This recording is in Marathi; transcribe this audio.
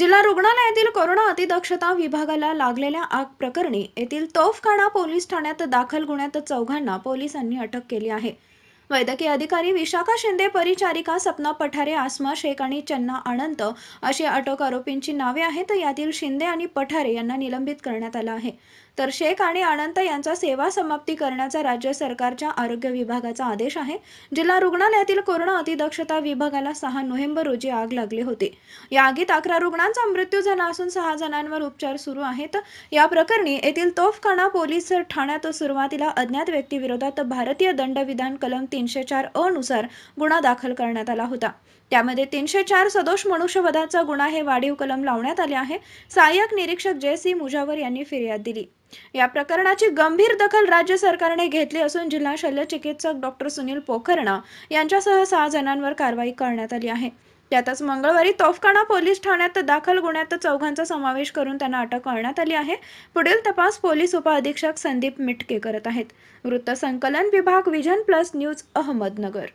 जिल्हा रुग्णालयातील कोरोना अतिदक्षता विभागाला लागलेल्या आग प्रकरणी येथील तोफखाना पोलीस ठाण्यात दाखल गुन्ह्यात चौघांना पोलिसांनी अटक केली आहे वैद्यकीय अधिकारी विशाखा शिंदे परिचारिका सपना पठारे आसमा शेख आणि चन्ना अनंत अशी अटक आरोपींची नावे आहेत यातील शिंदे आणि पठारे यांना निलंबित करण्यात आलं आहे तर शेख आणि अनंत यांचा सेवा समाप्ती करण्याचा राज्य सरकारच्या आरोग्य विभागाचा आदेश आहे जिल्हा रुग्णालयातील कोरोना अतिदक्षता विभागाला सहा नोव्हेंबर रोजी आग लागली होती या आगीत अकरा रुग्णांचा मृत्यू झाला असून सहा जणांवर उपचार सुरू आहेत या प्रकरणी येथील तोफखाना पोलीस ठाण्यात सुरुवातीला अज्ञात व्यक्तीविरोधात भारतीय दंडविधान कलम तीन तीनशे चार गुन्हा दाखल करण्यात आला होता त्यामध्ये तीनशे चार सदोष मनुष्यवधाचा गुन्हा हे वाढीव कलम लावण्यात आले आहे सहाय्यक निरीक्षक जे सी मुजावर यांनी फिर्याद दिली या प्रकरणाची गंभीर दखल राज्य सरकारने घेतली असून जिल्हा शल्य चिकित्सक डॉक्टर सुनील पोखरणा यांच्यासह सहा जणांवर कारवाई करण्यात आली आहे त्यातच मंगळवारी तोफखाना पोलीस ठाण्यात दाखल गुन्ह्यात चौघांचा समावेश करून त्यांना अटक करण्यात आली आहे पुढील तपास पोलीस उपअधीक्षक संदीप मिटके करत आहेत वृत्तसंकलन विभाग विजन प्लस न्यूज अहमदनगर